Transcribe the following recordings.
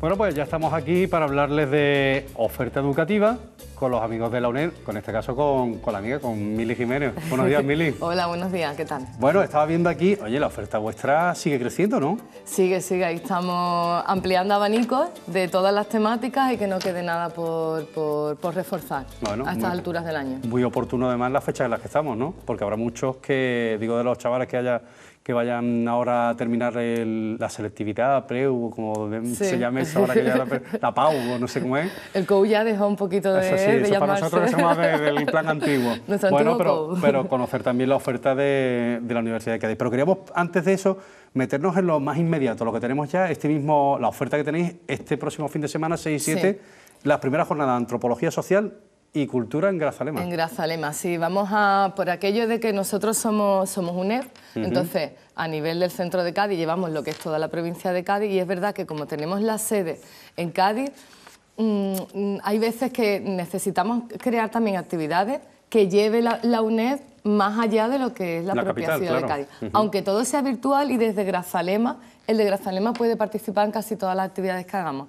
Bueno, pues ya estamos aquí para hablarles de oferta educativa con los amigos de la UNED, con este caso con, la amiga, con Mili Jiménez. Buenos días, Mili. Hola, buenos días, ¿qué tal? Bueno, estaba viendo aquí, oye, la oferta vuestra sigue creciendo, ¿no? Sigue, sigue, ahí estamos ampliando abanicos de todas las temáticas y que no quede nada por, por, reforzar a estas alturas del año. Muy oportuno además las fechas en las que estamos, ¿no? Porque habrá muchos que, digo, de los chavales que haya que vayan ahora a terminar la selectividad, PREU, como se llame eso ahora que ya la, la PAU, no sé cómo es. El COU ya dejó un poquito de, eso sí, eso para nosotros es más del plan antiguo. bueno, pero, pero, conocer también la oferta de, la Universidad de Cádiz. Pero queríamos, antes de eso, meternos en lo más inmediato, lo que tenemos ya, este mismo, la oferta que tenéis este próximo fin de semana, 6 y 7, las primeras jornadas de Antropología Social y cultura en Grazalema. En Grazalema, sí. Vamos a, por aquello de que nosotros somos, somos UNED, entonces a nivel del centro de Cádiz llevamos lo que es toda la provincia de Cádiz y es verdad que como tenemos la sede en Cádiz, mm, mm, hay veces que necesitamos crear también actividades que lleve la, UNED más allá de lo que es la, propia ciudad de Cádiz. Aunque todo sea virtual y desde Grazalema, el de Grazalema puede participar en casi todas las actividades que hagamos.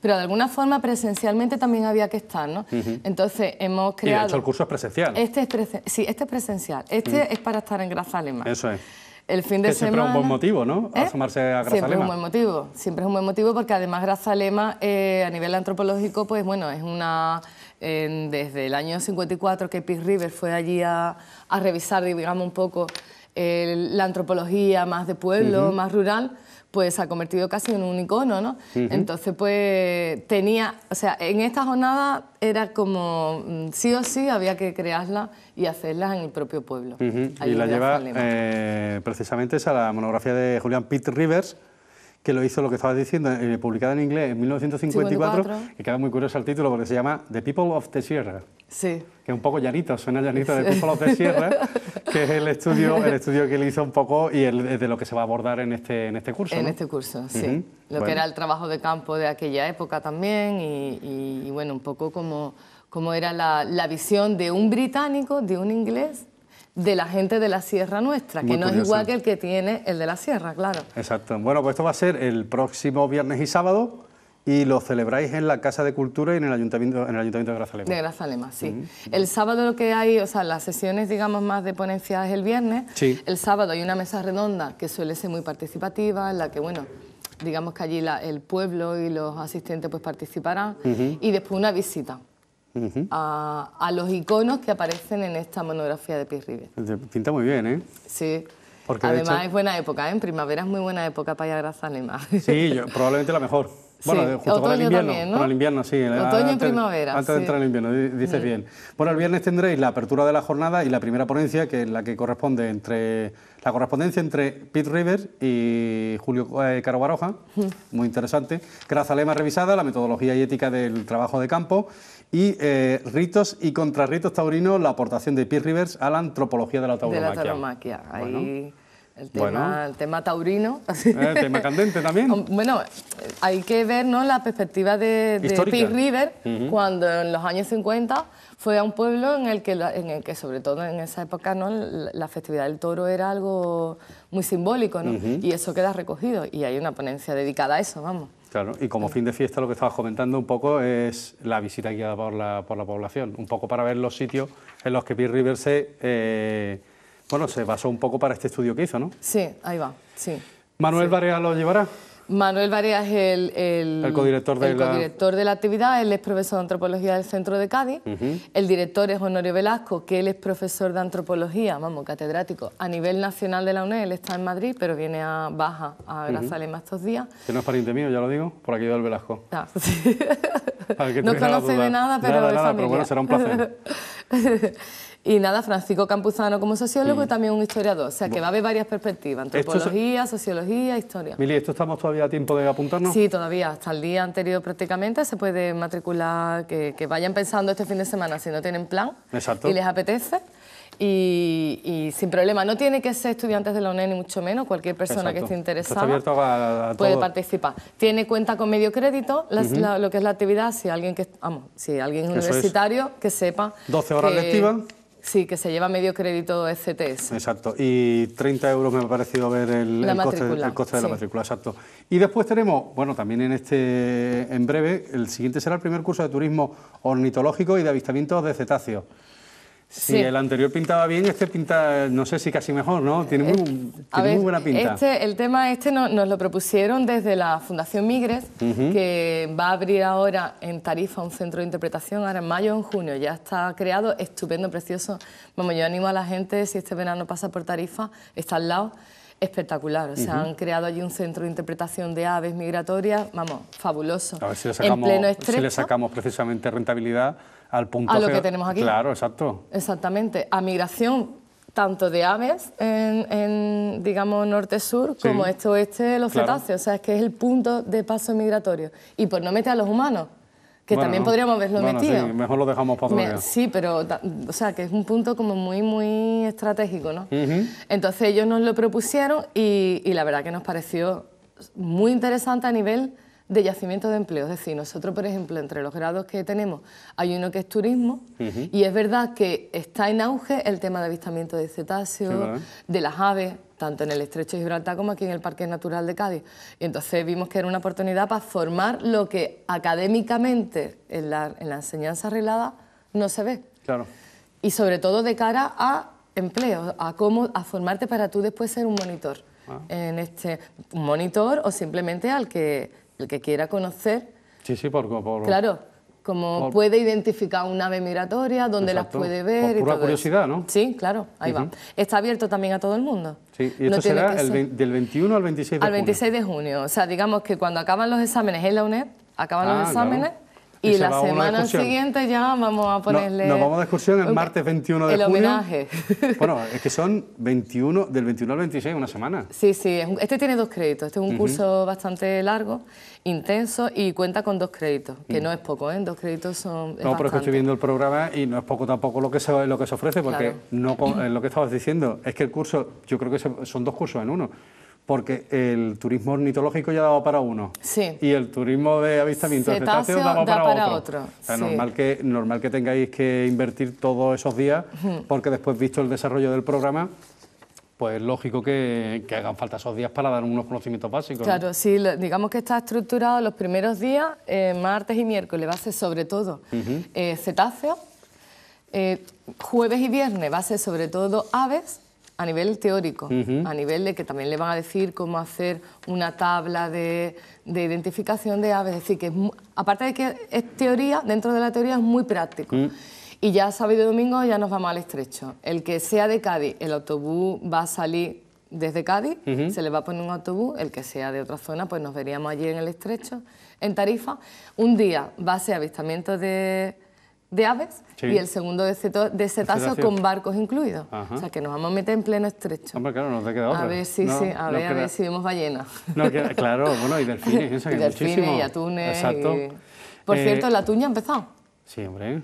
Pero de alguna forma presencialmente también había que estar, ¿no? Entonces hemos creado... Y de hecho el curso es presencial. Este es Sí, este es presencial. Este es para estar en Grazalema. Eso es. El fin de semana... ¿Eh? Siempre es un buen motivo, ¿no? ...a sumarse a Grazalema. Siempre es un buen motivo. Siempre es un buen motivo porque además Grazalema, eh, a nivel antropológico, pues bueno, es una desde el año 54 que Pete Rivers fue allí a, revisar, digamos, un poco la antropología más de pueblo, más rural, pues se ha convertido casi en un icono, ¿no? Entonces, pues tenía, o sea, en esta jornada era como mm, sí o sí había que crearla y hacerla en el propio pueblo. Y la lleva eh, precisamente es la monografía de Julián Pete Rivers, que lo hizo lo que estabas diciendo, eh, publicada en inglés en 1954, y que queda muy curioso el título porque se llama The People of the Sierra. Sí. Que un poco llanito, suena llanito de People of the Sierra, que es el estudio, el estudio que él hizo un poco y el, de lo que se va a abordar en este, en este curso. En este curso, sí. Lo que era el trabajo de campo de aquella época también y, bueno, un poco como, como era la, la visión de un británico, de un inglés de la gente de la Sierra Nuestra, que no es igual que el que tiene el de la Sierra, claro. Exacto. Bueno, pues esto va a ser el próximo viernes y sábado y lo celebráis en la Casa de Cultura y en el Ayuntamiento, en el ayuntamiento de Grazalema. De Grazalema, sí. El sábado lo que hay, o sea, las sesiones, digamos, más de ponencias es el viernes. El sábado hay una mesa redonda que suele ser muy participativa, en la que, bueno, digamos que allí el pueblo y los asistentes pues participarán. Y después una visita a, los iconos que aparecen en esta monografía de Pete Rivers. Pinta muy bien, ¿eh? Sí. Porque Además es buena época, ¿eh? en primavera es muy buena época para ir a Sí, probablemente la mejor. Bueno, con el invierno. Con el invierno, sí. Otoño y primavera. Antes de entrar el invierno, dices bien. Bueno, el viernes tendréis la apertura de la jornada y la primera ponencia, que es la que corresponde entre. La correspondencia entre Pete River y Julio eh, Caro Baroja, muy interesante. Grazalema revisada, la metodología y ética del trabajo de campo y eh, Ritos y Contrarritos Taurinos, la aportación de Pete Rivers a la antropología de la tauromaquia. De El tema, taurino. Eh, el tema candente también. Bueno, hay que ver ¿no? la perspectiva de, de Rivers River, cuando en los años 50 fue a un pueblo en el que, en el que sobre todo en esa época, ¿no? la festividad del toro era algo muy simbólico, ¿no? Y eso queda recogido. Y hay una ponencia dedicada a eso, vamos. Claro, y como fin de fiesta lo que estabas comentando un poco es la visita guiada por la, por la población, un poco para ver los sitios en los que Pierre River se, eh, bueno, se basó un poco para este estudio que hizo, ¿no? Sí, ahí va, sí. ¿Manuel Varela lo llevará? Manuel Varea es el, co-director codirector, de la... actividad, él es profesor de antropología del Centro de Cádiz. El director es Honorio Velasco, que él es profesor de antropología, vamos, catedrático, a nivel nacional de la UNED. Él está en Madrid, pero viene a Baja, a Grazalema estos días. Que no es pariente mío, ya lo digo, por aquí del Velasco. Ah, no conoce de nada, pero. nada, pero bueno, será un placer. Y nada, Francisco Campuzano como sociólogo y mm. también un historiador. O sea, que va a haber varias perspectivas, antropología, sociología, historia. Mili, ¿esto estamos todavía a tiempo de apuntarnos? Sí, todavía. Hasta el día anterior prácticamente se puede matricular, que, vayan pensando este fin de semana si no tienen plan y les apetece. Y, sin problema. No tiene que ser estudiantes de la UNED ni mucho menos, cualquier persona que esté interesada puede participar. Tiene cuenta con medio crédito, lo que es la actividad, si alguien que vamos, si alguien universitario que sepa 12 horas lectivas Sí, que se lleva medio crédito ECTS. Exacto, y 30 euros me ha parecido ver el, coste, de la matrícula, exacto. Y después tenemos, bueno, también en este, en breve, el siguiente será el primer curso de turismo ornitológico y de avistamientos de cetáceos. Si sí. el anterior pintaba bien, este pinta, no sé si casi mejor, ¿no? Tiene eh, muy, buena pinta. Este, el tema este nos lo propusieron desde la Fundación Migres, que va a abrir ahora en Tarifa un centro de interpretación, ahora en mayo o en junio. Ya está creado, estupendo, precioso. Vamos, yo animo a la gente, si este verano pasa por Tarifa, está al lado espectacular. O sea, han creado allí un centro de interpretación de aves migratorias, vamos, fabuloso. A ver si le si le sacamos precisamente rentabilidad al punto a lo que tenemos aquí. Claro, exacto. Exactamente. A migración tanto de aves en, digamos, norte-sur esto como este los cetáceos. O sea, es que es el punto de paso migratorio. Y por pues no meter a los humanos, que también podríamos haberlo metido. Sí, mejor lo dejamos para otro Sí, pero, o sea, que es un punto como muy, muy estratégico, ¿no? Entonces ellos nos lo propusieron y, y la verdad que nos pareció muy interesante a nivel de yacimiento de empleo. Es decir, nosotros, por ejemplo, entre los grados que tenemos hay uno que es turismo y es verdad que está en auge el tema de avistamiento de cetáceos, de las aves, tanto en el estrecho de Gibraltar como aquí en el Parque Natural de Cádiz. Y entonces vimos que era una oportunidad para formar lo que académicamente en la, enseñanza arreglada no se ve. Claro. Y sobre todo de cara a empleo, a cómo a formarte para tú después ser un monitor. Ah. En este un monitor o simplemente al que el que quiera conocer. Sí, sí, por, claro, como puede identificar una ave migratoria, dónde las puede ver. Por pura curiosidad, ¿no? Sí, claro, ahí va. Está abierto también a todo el mundo. Sí, y esto será del 21 al 26 de junio. Al 26 de junio, o sea, digamos que cuando acaban los exámenes en la UNED, acaban los ah, exámenes. Y la semana siguiente ya vamos a ponerle... nos vamos de excursión el martes 21 de junio. El homenaje. Bueno, es que son 21, del 21 al 26, una semana. Sí, sí, este tiene dos créditos, este es un curso bastante largo, intenso y cuenta con dos créditos, que mm. no es poco, ¿eh? Dos créditos son... no, pero estoy viendo el programa y no es poco tampoco lo que se, lo que se ofrece, porque no, eh, lo que estabas diciendo es que el curso, yo creo que son dos cursos en uno porque el turismo ornitológico ya daba para uno sí. y el turismo de avistamiento de cetáceos daba para, otro. normal, que, normal que tengáis que invertir todos esos días, porque después, visto el desarrollo del programa, pues lógico que, hagan falta esos días para dar unos conocimientos básicos. Claro, si sí, digamos que está estructurado los primeros días, eh, martes y miércoles, va a ser sobre todo eh, cetáceos, eh, jueves y viernes va a ser sobre todo aves, a nivel teórico, a nivel de que también le van a decir cómo hacer una tabla de, identificación de aves. Es decir, que aparte de que es teoría, dentro de la teoría es muy práctico. Mm. Y ya sábado y domingo ya nos vamos al estrecho. El que sea de Cádiz, el autobús va a salir desde Cádiz, se le va a poner un autobús, el que sea de otra zona, pues nos veríamos allí en el estrecho, en Tarifa. Un día va a ser avistamiento de de aves y el segundo de, ceto, de este cetazo con barcos incluidos. O sea, que nos vamos a meter en pleno estrecho. Hombre, claro, nos queda otra. A ver si, sí, a, ver, si vemos ballenas. claro, bueno, y delfines, esa y delfines y atunes. Exacto. Por eh, cierto, la tuña ha empezado. Sí, hombre.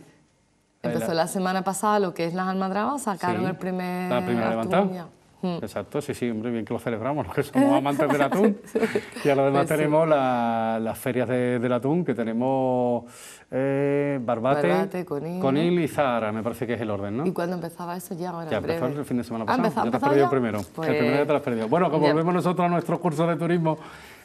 Empezó eh, la... semana pasada lo que es las almadrabas, sacaron sí. el primer... La primera levantada. Exacto, sí, sí, hombre, bien que lo celebramos, los que somos amantes del atún. y además pues tenemos las ferias de, del atún, que tenemos eh, Barbate, Conil. y Zahara, me parece que es el orden, ¿no? ¿Y cuándo empezaba eso ya? Ahora ya en el fin de semana ah, pasado, ya te has perdido primero. El pues primero ya te has perdido. Bueno, como volvemos nosotros a nuestros cursos de turismo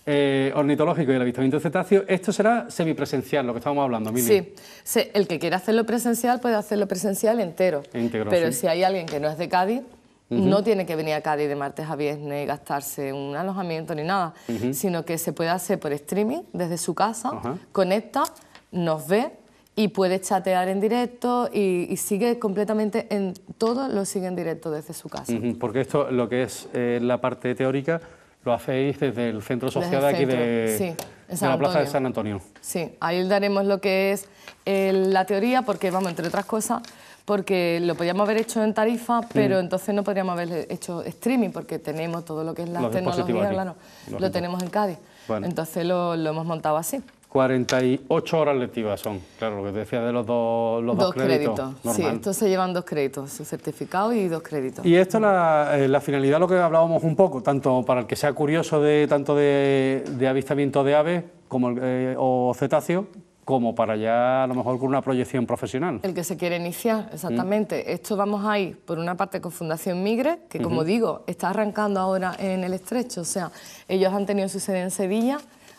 eh, ornitológico y el avistamiento cetáceo, esto será semipresencial, lo que estábamos hablando, Mili. Sí, sí el que quiera hacerlo presencial puede hacerlo presencial entero. pero si hay alguien que no es de Cádiz, no tiene que venir a Cádiz de martes a viernes y gastarse un alojamiento ni nada, sino que se puede hacer por streaming desde su casa, conecta, nos ve y puede chatear en directo y, sigue completamente en todo lo sigue en directo desde su casa. Porque esto lo que es eh, la parte teórica lo hacéis desde el centro social aquí de, la Plaza de San Antonio. Sí, ahí daremos lo que es eh, la teoría, porque vamos, entre otras cosas, porque lo podíamos haber hecho en Tarifa, mm. pero entonces no podríamos haber hecho streaming, porque tenemos todo lo que es la tecnología, lo tenemos en Cádiz. Entonces lo, hemos montado así. 48 horas lectivas son, claro, lo que te decía de los, dos los dos, créditos. sí, estos se llevan dos créditos, su certificado y dos créditos. Y esto, la, eh, la finalidad, lo que hablábamos un poco, tanto para el que sea curioso de tanto de, avistamiento de aves como el, eh, o cetáceo, como para ya a lo mejor con una proyección profesional. El que se quiere iniciar, mm. exactamente. Esto vamos a ir, por una parte, con Fundación Migre, que como digo, está arrancando ahora en el estrecho. O sea, ellos han tenido su sede en Sevilla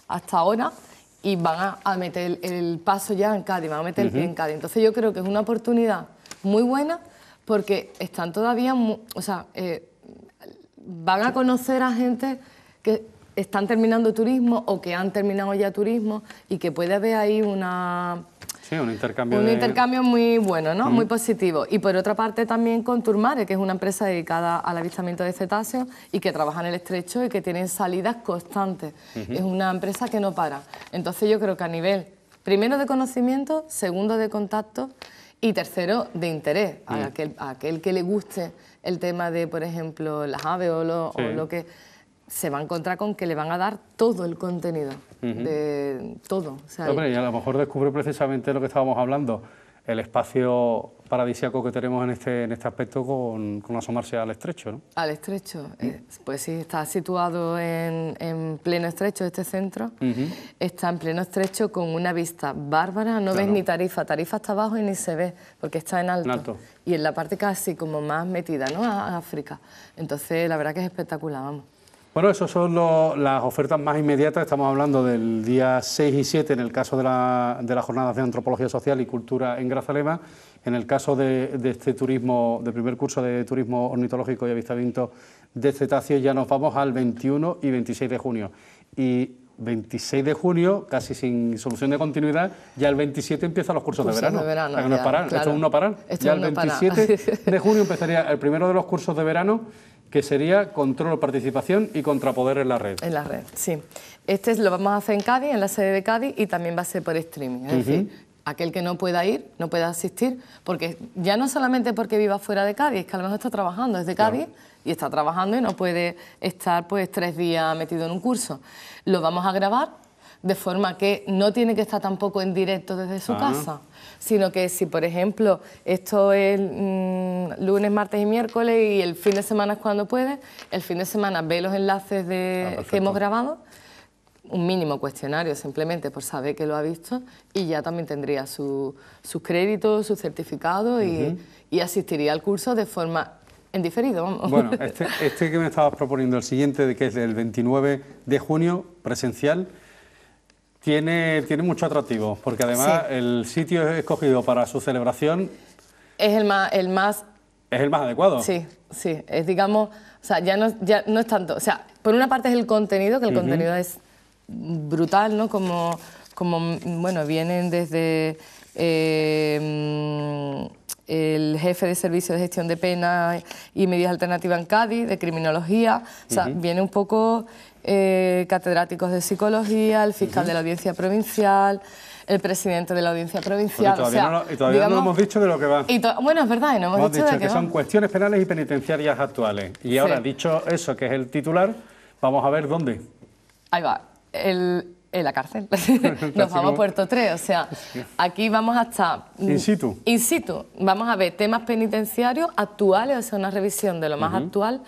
hasta ahora y van a, meter el, paso ya en Cádiz, van a meter el pie en Cádiz. Entonces yo creo que es una oportunidad muy buena porque están todavía, o sea, eh, van a conocer a gente que están terminando turismo o que han terminado ya turismo y que puede haber ahí una... un intercambio. muy bueno, ¿no? Muy positivo. Y por otra parte también con Turmare, que es una empresa dedicada al avistamiento de cetáceos y que trabaja en el estrecho y que tiene salidas constantes. Es una empresa que no para. Entonces yo creo que a nivel, primero de conocimiento, segundo de contacto y tercero de interés. A, aquel, aquel que le guste el tema de, por ejemplo, las aves o lo que se va a encontrar con que le van a dar todo el contenido, de todo. y a lo mejor descubre precisamente lo que estábamos hablando, el espacio paradisiaco que tenemos en este, en este aspecto con, asomarse al estrecho, Al estrecho, eh, pues sí, está situado en, pleno estrecho este centro, está en pleno estrecho con una vista bárbara, no ves ni tarifa, tarifa está abajo y ni se ve, porque está en alto. Y en la parte casi como más metida, ¿no?, a África. Entonces, la verdad que es espectacular, vamos. Bueno, esas son las ofertas más inmediatas. Estamos hablando del día 6 y 7 en el caso de, la, de las jornadas de antropología social y cultura en Grazalema. En el caso de, este turismo, del primer curso de turismo ornitológico y avistamiento de cetáceos, ya nos vamos al 21 y 26 de junio. Y 26 de junio, casi sin solución de continuidad, ya el 27 empiezan los cursos, de verano. De para que no parar, esto parar. ya el 27 de junio empezaría el primero de los cursos de verano que sería control, participación y contrapoder en la red. En la red, sí. Este lo vamos a hacer en Cádiz, en la sede de Cádiz, y también va a ser por streaming. Es decir, aquel que no pueda ir, no pueda asistir, porque ya no solamente porque viva fuera de Cádiz, que a lo mejor está trabajando desde Cádiz y está trabajando y no puede estar pues tres días metido en un curso. Lo vamos a grabar de forma que no tiene que estar tampoco en directo desde su ah. casa, sino que si, por ejemplo, esto es mm, lunes, martes y miércoles y el fin de semana es cuando puede, el fin de semana ve los enlaces de, ah, que hemos grabado, un mínimo cuestionario simplemente por saber que lo ha visto y ya también tendría sus créditos, su certificado y, asistiría al curso de forma en diferido, Bueno, este, este que me estabas proponiendo, el siguiente, que es el 29 de junio, presencial. Tiene, tiene mucho atractivo, porque además el sitio escogido para su celebración... Es el más, el más... Es el más adecuado. Sí, sí. Es, digamos, o sea, ya no, ya no es tanto... O sea, por una parte es el contenido, que el contenido es brutal, ¿no? Como, como bueno, vienen desde... Eh, el jefe de servicio de gestión de pena y medidas alternativas en Cádiz, de criminología. O sea, viene un poco eh, catedráticos de psicología, el fiscal de la audiencia provincial, el presidente de la audiencia provincial. y todavía, no, y hemos dicho de lo que va. bueno, es verdad, no hemos, dicho, que, que son cuestiones penales y penitenciarias actuales. Y ahora, dicho eso, que es el titular, vamos a ver dónde. Ahí va. en la cárcel. Nos vamos a Puerto 3, o sea, aquí vamos hasta... Mm, in situ. In situ. Vamos a ver temas penitenciarios actuales, o sea, una revisión de lo más actual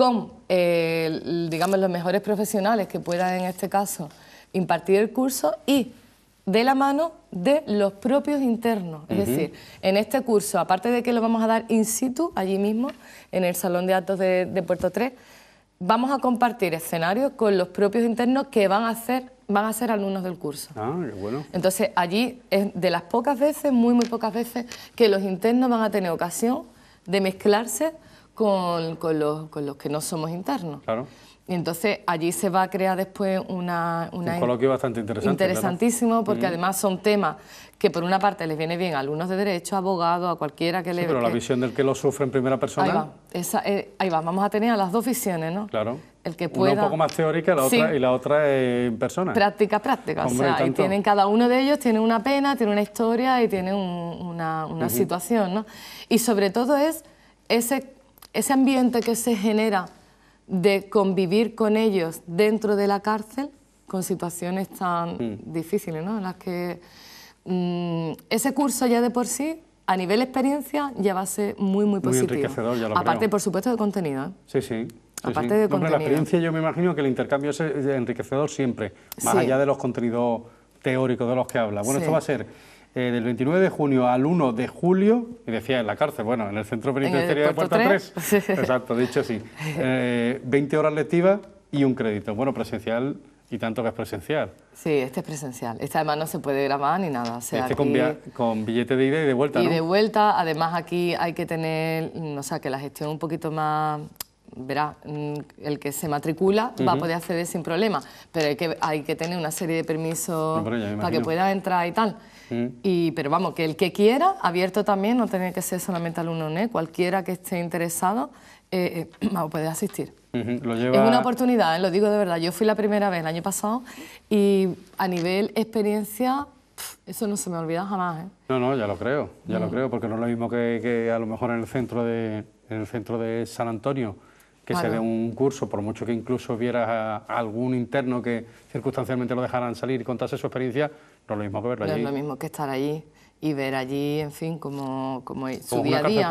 con, eh, digamos, los mejores profesionales que puedan, en este caso, impartir el curso y de la mano de los propios internos. Es decir, en este curso, aparte de que lo vamos a dar in situ, allí mismo, en el Salón de Actos de, Puerto 3, vamos a compartir escenarios con los propios internos que van a hacer van a ser alumnos del curso. Ah, bueno. Entonces, allí es de las pocas veces, muy, muy pocas veces, que los internos van a tener ocasión de mezclarse con, los, con los que no somos internos. Y entonces allí se va a crear después una... una un coloquio bastante interesante. Interesantísimo, porque además son temas que por una parte les viene bien a alumnos de derecho, a abogados, a cualquiera que le... Pero la visión del que lo sufre en primera persona... Ahí va, eh, ahí va, vamos a tener las dos visiones, ¿no? Claro. El que pueda... Una un poco más teórica y la otra en persona. Práctica, práctica. o sea, y tienen, cada uno de ellos tiene una pena, tiene una historia y tiene una, una situación, ¿no? Y sobre todo es ese ese ambiente que se genera de convivir con ellos dentro de la cárcel, con situaciones tan mm. difíciles, ¿no? En las que mm, ese curso ya de por sí, a nivel experiencia, ya va a ser muy, muy positivo. Muy enriquecedor, ya lo Aparte, por supuesto, de contenido. ¿eh? Sí, sí. Aparte de contenido. la experiencia yo me imagino que el intercambio es enriquecedor siempre, más allá de los contenidos teóricos de los que habla. Bueno, esto va a ser eh, del 29 de junio al 1 de julio, y decía en la cárcel, bueno, en el centro penitenciario de Puerta 3, exacto, dicho así, 20 eh, horas lectivas y un crédito. Bueno, presencial y tanto que es presencial. Sí, este es presencial. esta además no se puede grabar ni nada. O este con, billete de ida y de vuelta. Y de vuelta, además aquí hay que tener, no mm, sé, que la gestión un poquito más verá, mm, el que se matricula va a poder acceder sin problema, pero hay que, hay que tener una serie de permisos para que pueda entrar y tal. y, pero vamos, que el que quiera, abierto también, no tiene que ser solamente alumno cualquiera que esté interesado eh, eh, puede asistir. Es una oportunidad, eh, lo digo de verdad. Yo fui la primera vez el año pasado y a nivel experiencia eso no se me olvida jamás, No, no, ya lo creo, ya lo mm. creo, porque no es lo mismo que, que, a lo mejor en el centro de, en el centro de San Antonio, que se dé un curso, por mucho que incluso hubiera algún interno que circunstancialmente lo dejaran salir y contase su experiencia, no es lo mismo que verlo allí. es lo mismo que estar allí y ver allí, en fin, como, como su día a día.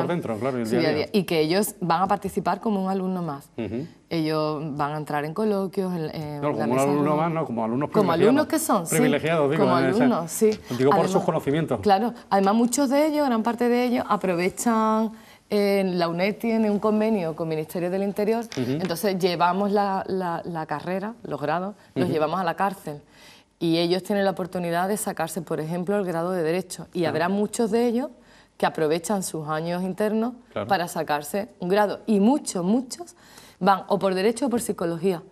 Y que ellos van a participar como un alumno más. Ellos van a entrar en coloquios. En, no, como un alumno más, no, como alumnos privilegiados. Como alumnos que son, Privilegiados, digo. Como alumnos, sí. Digo por sus conocimientos. Claro, además muchos de ellos, gran parte de ellos, aprovechan la UNED tiene un convenio con el Ministerio del Interior, entonces llevamos la, carrera, los grados, los llevamos a la cárcel. Y ellos tienen la oportunidad de sacarse, por ejemplo, el grado de Derecho. Y habrá muchos de ellos que aprovechan sus años internos para sacarse un grado. Y muchos, muchos van o por Derecho o por Psicología.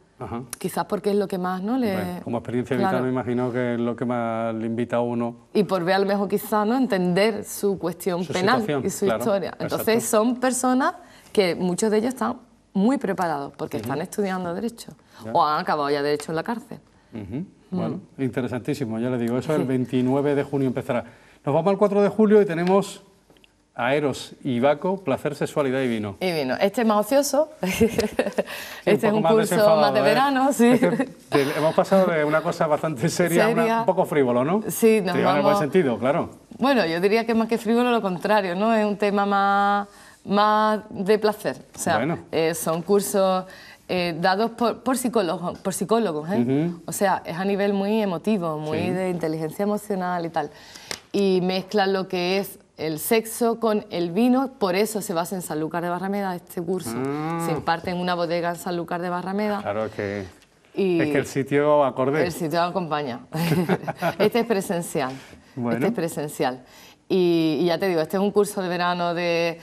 Quizás porque es lo que más, ¿no? Le... como experiencia vital me imagino que es lo que más le invita a uno. Y por ver a lo mejor quizás, ¿no? Entender su cuestión penal y su historia. Entonces son personas que muchos de ellos están muy preparados porque están estudiando derecho o han acabado ya derecho en la cárcel. Mm. Bueno, interesantísimo, ya le digo, eso el 29 de junio empezará. Nos vamos al 4 de julio y tenemos Aeros y vaco, placer, sexualidad y vino. Y vino. Este es más ocioso. este es un curso más de ¿eh? verano, sí. hemos pasado de una cosa bastante seria, a un poco frívolo, ¿no? Sí, nos vamos... en el buen sentido, claro. Bueno, yo diría que más que frívolo lo contrario, ¿no? Es un tema más, más de placer. O sea, eh, son cursos eh, dados por, psicólogos, por psicólogos, ¿eh? O sea, es a nivel muy emotivo, muy de inteligencia emocional y tal. Y mezclan lo que es el sexo con el vino, por eso se basa en Sanlúcar de Barrameda este curso. Mm. Se imparte en una bodega en Sanlúcar de Barrameda. Claro que y es que el sitio acorde. El sitio acompaña. este es presencial. Este bueno. Este es presencial. Y, ya te digo, este es un curso de verano de,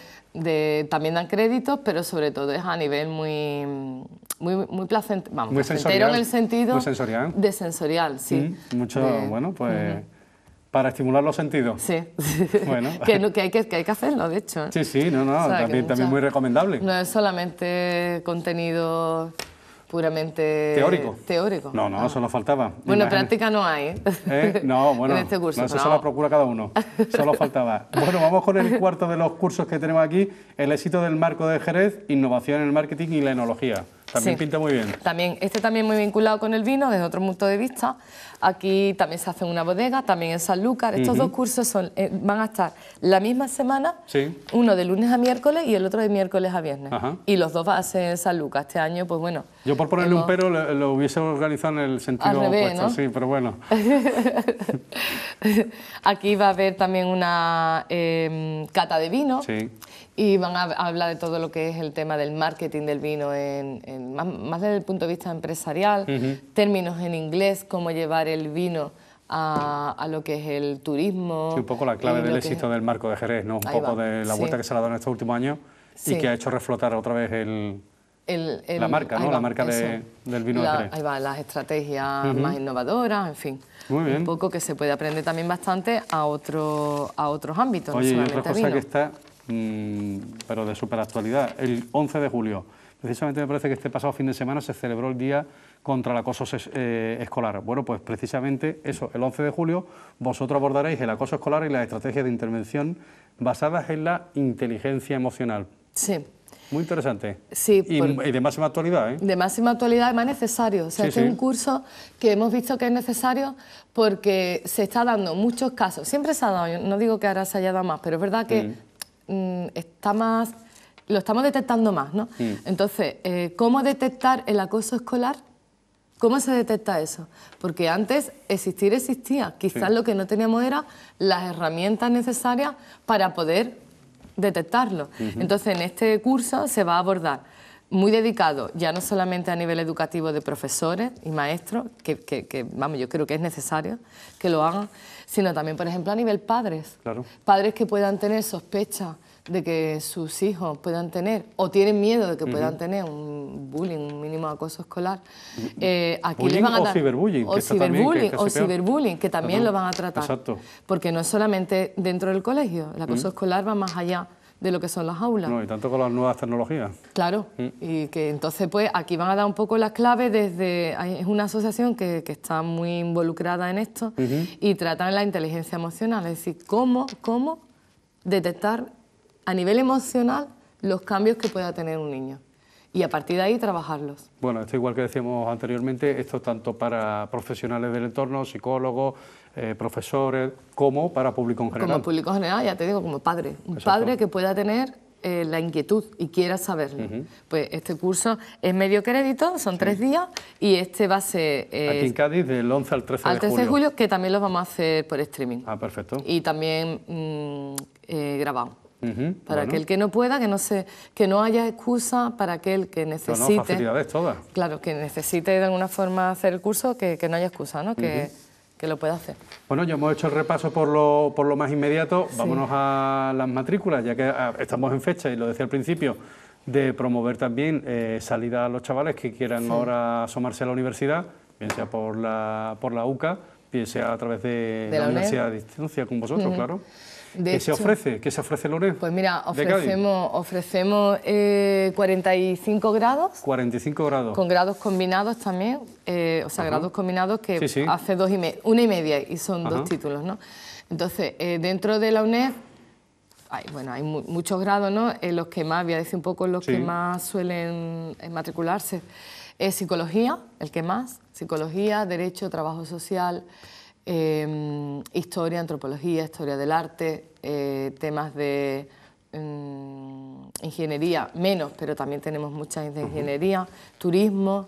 también dan créditos, pero sobre todo es a nivel muy muy, muy placentero, en el sentido muy sensorial. de sensorial, sí. Mm, mucho, bueno, pues para estimular los sentidos. Sí. Bueno. que, hay que, hacerlo, de hecho. Sí, sí, no, no, también, también muy recomendable. No es solamente contenido puramente teórico. teórico. No, no, ah. eso faltaba. Bueno, práctica no hay. ¿Eh? No, bueno, en este curso, no, eso se la procura cada uno. Solo faltaba. Bueno, vamos con el cuarto de los cursos que tenemos aquí, el éxito del marco de Jerez, innovación en el marketing y la enología. También pinta muy bien. También, este también muy vinculado con el vino, desde otro punto de vista. Aquí también se hace una bodega, también en Sanlúcar. Estos dos cursos son, eh, van a estar la misma semana, sí. uno de lunes a miércoles y el otro de miércoles a viernes. Y los dos van a ser en Sanlúcar. Este año, pues bueno... Yo por ponerle un pero lo, hubiese organizado en el sentido opuesto, sí, pero bueno. Aquí va a haber también una em, cata de vino. Sí y van a hablar de todo lo que es el tema del marketing del vino, en, más, desde el punto de vista empresarial, términos en inglés, cómo llevar el vino a, lo que es el turismo. Sí, un poco la clave del éxito del marco de Jerez, ¿no? Un poco de la vuelta que se ha dado en estos últimos años y que ha hecho reflotar otra vez el, la marca, ¿no? la marca del vino de Jerez. Ahí va, las estrategias más innovadoras, en fin. Muy bien. Un poco que se puede aprender también bastante a, otro, a otros ámbitos. no otra cosa que está Mm, pero de superactualidad, el 11 de julio. Precisamente me parece que este pasado fin de semana se celebró el Día contra el Acoso eh, Escolar. Bueno, pues precisamente eso, el 11 de julio, vosotros abordaréis el acoso escolar y las estrategias de intervención basadas en la inteligencia emocional. Sí. Muy interesante. Sí, y, y, de máxima actualidad. ¿eh? De máxima actualidad, más necesario. se sea, este un curso que hemos visto que es necesario porque se está dando muchos casos. Siempre se ha dado, no digo que ahora se haya dado más, pero es verdad que mm. Mm, está más, lo estamos detectando más, ¿no? Mm. Entonces, eh, ¿cómo detectar el acoso escolar? ¿Cómo se detecta eso? Porque antes existir existía. Quizás lo que no teníamos era las herramientas necesarias para poder detectarlo. Entonces, en este curso se va a abordar muy dedicado, ya no solamente a nivel educativo de profesores y maestros, que, que vamos, yo creo que es necesario que lo hagan, sino también, por ejemplo, a nivel padres. Padres que puedan tener sospecha de que sus hijos puedan tener, o tienen miedo de que puedan tener un bullying, un mínimo acoso escolar. Eh, aquí les van a o ciberbullying. O ciberbullying, que o que también lo van a tratar. Exacto. Porque no es solamente dentro del colegio, el acoso escolar va más allá de lo que son las aulas. No, y tanto con las nuevas tecnologías. Claro, mm. y que entonces pues aquí van a dar un poco las claves desde, es una asociación que, está muy involucrada en esto y tratan la inteligencia emocional, es decir, cómo, cómo detectar a nivel emocional los cambios que pueda tener un niño y a partir de ahí trabajarlos. Bueno, esto igual que decíamos anteriormente, esto tanto para profesionales del entorno, psicólogos, eh, profesores, como para público en general. Como público en general, ya te digo, como padre. Un padre que pueda tener eh, la inquietud y quiera saberlo. Pues este curso es medio crédito, son tres días, y este va a ser... Eh, Aquí en Cádiz, del 11 al 13 de julio. Al 13 de julio, que también lo vamos a hacer por streaming. Ah, perfecto. Y también mm, eh, grabado. para aquel que no pueda, que no se, que no haya excusa para aquel que necesite. todas. Claro, que necesite de alguna forma hacer el curso, que, no haya excusa, ¿no? que lo pueda hacer. Bueno, ya hemos hecho el repaso por lo, por lo más inmediato. Vámonos a las matrículas, ya que ah, estamos en fecha y lo decía al principio, de promover también eh, salida a los chavales que quieran ahora asomarse a la universidad, bien sea por la, por la UCA, bien sea a través de, la, Universidad de Distancia con vosotros, claro. ¿Qué se ofrece? ¿Qué se ofrece, UNED? Pues mira, ofrecemos, ofrecemos 45 eh, grados. 45 grados. Con grados combinados también, eh, o sea, grados combinados que hace dos y una y media y son dos títulos, ¿no? Entonces, eh, dentro de la UNED hay, bueno, hay muchos grados, ¿no? los que más, voy un poco, los que más suelen matricularse. Es psicología, el que más, psicología, derecho, trabajo social, Em, historia, antropología, historia del arte, eh, temas de em, ingeniería, menos, pero también tenemos muchas de ingeniería, turismo.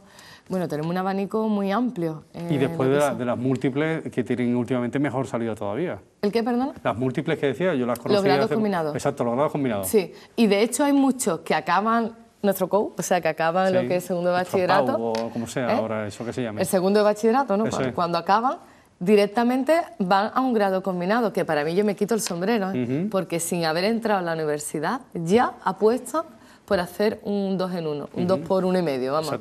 Bueno, tenemos un abanico muy amplio. Eh, y después de, las múltiples que tienen últimamente mejor salida todavía. ¿El qué, perdón? Las múltiples que decía, yo las conocía. Los grados combinados. Exacto, los grados combinados. Sí, y de hecho hay muchos que acaban nuestro COU, o sea, que acaban lo que es segundo bachillerato. o como sea ¿eh? ahora, eso que se llama. El segundo bachillerato, ¿no? Cuando, cuando acaban directamente van a un grado combinado, que para mí yo me quito el sombrero, ¿eh? porque sin haber entrado a la universidad ya apuesto por hacer un 2 en 1, un 2 por uno y medio, vamos.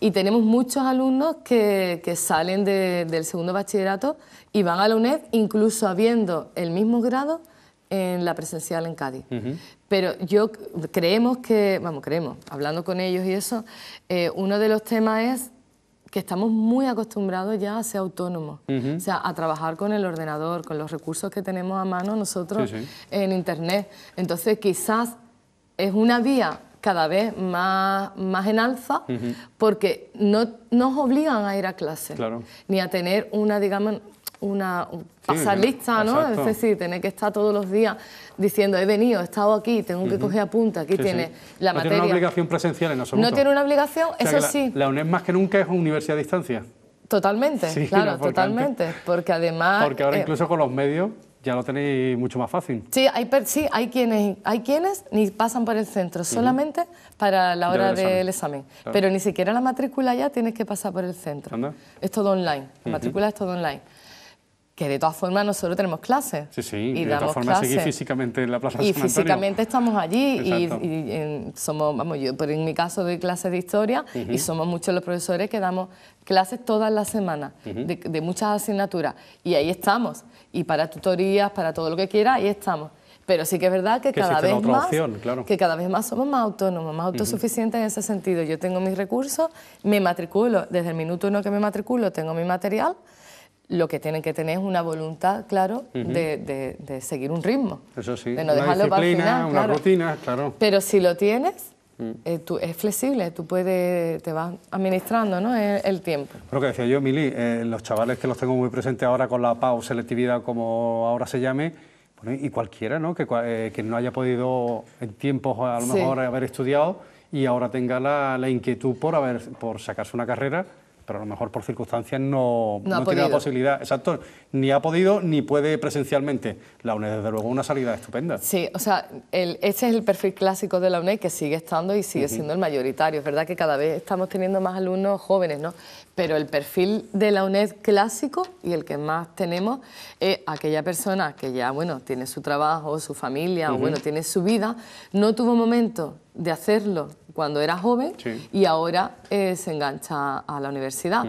Y tenemos muchos alumnos que, salen del segundo bachillerato y van a la UNED incluso habiendo el mismo grado en la presencial en Cádiz. Pero yo creemos que, vamos, creemos, hablando con ellos y eso, eh, uno de los temas es que estamos muy acostumbrados ya a ser autónomos, o sea, a trabajar con el ordenador, con los recursos que tenemos a mano nosotros en Internet. Entonces, quizás es una vía cada vez más, más en alza porque no nos obligan a ir a clase, ni a tener una, digamos, una pasar lista, ¿no? Es decir, tener que estar todos los días diciendo, he venido, he estado aquí, tengo que coger apuntes, aquí tiene la materia. No tiene una obligación presencial en absoluto. No tiene una obligación, eso sí. La UNED más que nunca es una universidad a distancia. Totalmente, claro, totalmente, porque además... Porque ahora eh, incluso con los medios ya lo tenéis mucho más fácil. Sí, hay, sí, hay, quienes, hay quienes ni pasan por el centro, solamente para la hora del examen. Pero ni siquiera la matrícula ya tienes que pasar por el centro. ¿Anda? Es todo online, la matrícula es todo online que de todas formas nosotros tenemos clases. Sí, sí, y, y de todas formas físicamente en la Plaza Y físicamente estamos allí y, em, somos, vamos, yo pero en mi caso doy clases de historia y somos muchos los profesores que damos clases todas las semanas de, muchas asignaturas y ahí estamos. Y para tutorías, para todo lo que quiera, ahí estamos. Pero sí que es verdad que, cada vez más claro. que cada vez más somos más autónomos, más autosuficientes en ese sentido. Yo tengo mis recursos, me matriculo, desde el minuto uno que me matriculo tengo mi material lo que tienen que tener es una voluntad, claro, de, seguir un ritmo. Eso sí, de no una dejarlo una rutina, claro. Pero si lo tienes, mm. eh, tú, es flexible, tú puedes, te vas administrando ¿no? el, tiempo. Lo que decía yo, Mili, eh, los chavales que los tengo muy presentes ahora con la PAU, selectividad, como ahora se llame, y cualquiera ¿no? Que, eh, que, no haya podido en tiempos a lo mejor haber estudiado y ahora tenga la, la inquietud por, haber, por sacarse una carrera, pero a lo mejor por circunstancias no, no, tiene la posibilidad, exacto, ni ha podido ni puede presencialmente. La UNED, desde luego, una salida estupenda. Sí, o sea, el, ese es el perfil clásico de la UNED que sigue estando y sigue siendo el mayoritario. Es verdad que cada vez estamos teniendo más alumnos jóvenes, ¿no? Pero el perfil de la UNED clásico y el que más tenemos es aquella persona que ya, bueno, tiene su trabajo, su familia, o bueno, tiene su vida, no tuvo momento de hacerlo cuando era joven y ahora eh, se engancha a la universidad.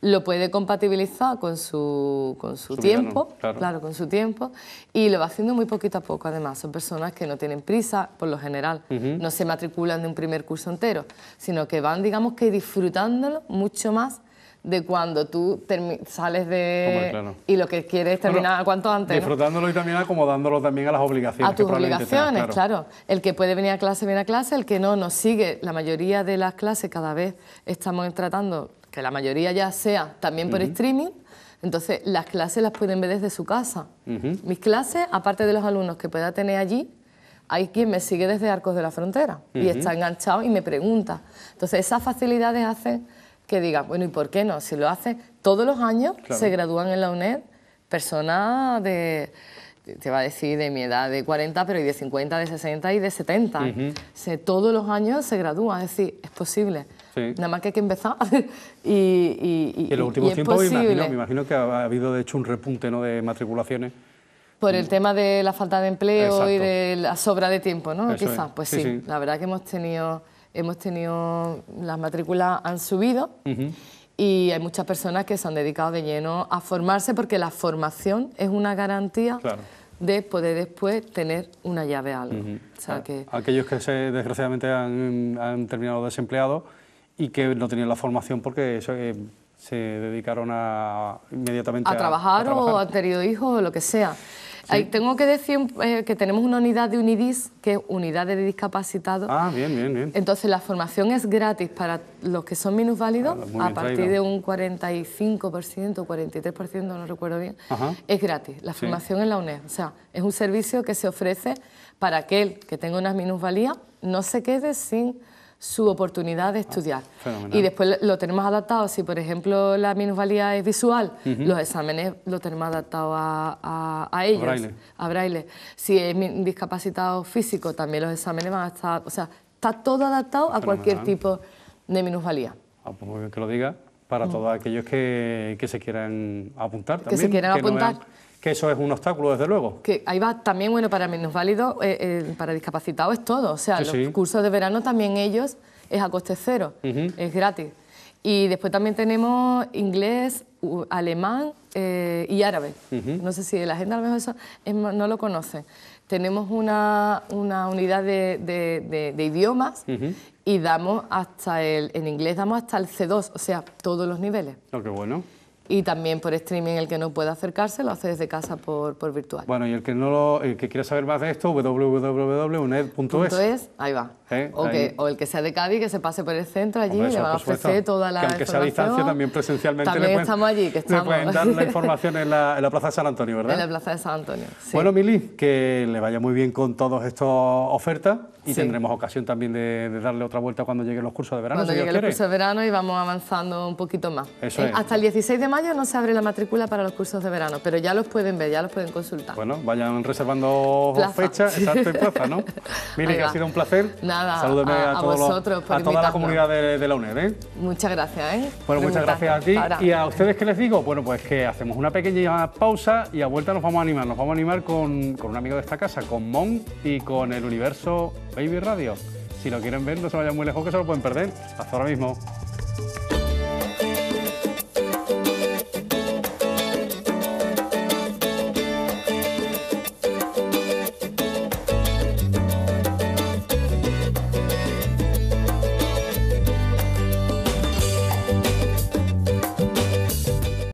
Lo puede compatibilizar con su, con su, tiempo, claro. con su tiempo, y lo va haciendo muy poquito a poco además. Son personas que no tienen prisa, por lo general, no se matriculan de un primer curso entero, sino que van, digamos que disfrutándolo mucho más de cuando tú sales de y lo que quieres terminar cuanto antes. Disfrutándolo y también acomodándolo también a las obligaciones. A tus obligaciones, claro. El que puede venir a clase viene a clase, el que no nos sigue. La mayoría de las clases cada vez estamos tratando que la mayoría ya sea también por streaming. Entonces las clases las pueden ver desde su casa. Mis clases, aparte de los alumnos que pueda tener allí, hay quien me sigue desde Arcos de la Frontera y está enganchado y me pregunta. Entonces esas facilidades hacen que digan, bueno, ¿y por qué no? Si lo hace todos los años, se gradúan en la UNED personas de, te va a decir de mi edad de 40, pero y de 50, de 60 y de 70. todos los años se gradúan, es decir, es posible. Nada más que hay que empezar. y, y, y, en los últimos tiempos me imagino, que ha habido de hecho un repunte ¿no? de matriculaciones. Por el mm. tema de la falta de empleo y de la sobra de tiempo, ¿no? Quizás, pues sí, la verdad que hemos tenido hemos tenido, las matrículas han subido y hay muchas personas que se han dedicado de lleno a formarse porque la formación es una garantía. de poder después tener una llave a algo. Aquellos que se, desgraciadamente han, terminado desempleados y que no tenían la formación porque eh, se, dedicaron a, inmediatamente a, trabajar, a trabajar o han tenido hijos o lo que sea tengo que decir eh, que tenemos una unidad de UNIDIS, que es Unidad de Discapacitados. Ah, bien, bien, bien. Entonces, la formación es gratis para los que son minusválidos, a partir de un 45%, 43%, no recuerdo bien, es gratis, la formación en la UNED. O sea, es un servicio que se ofrece para aquel que tenga una minusvalía no se quede sin su oportunidad de estudiar. y después lo tenemos adaptado, si por ejemplo la minusvalía es visual, los exámenes lo tenemos adaptado a, a, a ellos, braille. a braille. Si es discapacitado físico, también los exámenes van a estar, o sea, está todo adaptado a cualquier tipo de minusvalía. Ah, pues que lo diga, para todos aquellos que, que, se quieran apuntar. También, que se quieran apuntar que eso es un obstáculo, desde luego. Que ahí va también, bueno, para menos válidos, eh, eh, para discapacitados es todo. O sea, los cursos de verano también ellos es a coste cero, es gratis. Y después también tenemos inglés, alemán eh, y árabe. No sé si la gente a lo mejor eso no lo conoce. Tenemos una, unidad de, idiomas y damos hasta el, en inglés damos hasta el C2, o sea, todos los niveles. lo oh, qué bueno y también por streaming el que no pueda acercarse lo hace desde casa por, por virtual. Bueno, y el que no lo, el que quiera saber más de esto, www.uned.es. Ahí va. ¿Eh? O, o, el que sea de Cádiz, que se pase por el centro allí, le va a ofrecer toda la que aunque sea a distancia, también presencialmente también estamos allí, que estamos. Le pueden dar la información en la, en la, Plaza de San Antonio, ¿verdad? En la Plaza de San Antonio, Bueno, Mili, que le vaya muy bien con todas estas ofertas y tendremos ocasión también de, darle otra vuelta cuando lleguen los cursos de verano. Cuando lleguen los cursos de verano y vamos avanzando un poquito más. Eso eh, Hasta el 16 de mayo no se abre la matrícula para los cursos de verano, pero ya los pueden ver, ya los pueden consultar. Bueno, vayan reservando fechas, exacto, y plaza, ¿no? Mili, que ha sido un placer. Nada, Salúdeme a, todos vosotros a toda la comunidad de, la UNED. ¿eh? Muchas gracias, ¿eh? Bueno, muchas gracias a ti. ¿Y a ustedes qué les digo? Bueno, pues que hacemos una pequeña pausa y a vuelta nos vamos a animar. Nos vamos a animar con, con un amigo de esta casa, con Mon y con el universo Baby Radio. Si lo quieren ver, no se vayan muy lejos que se lo pueden perder. Hasta ahora mismo.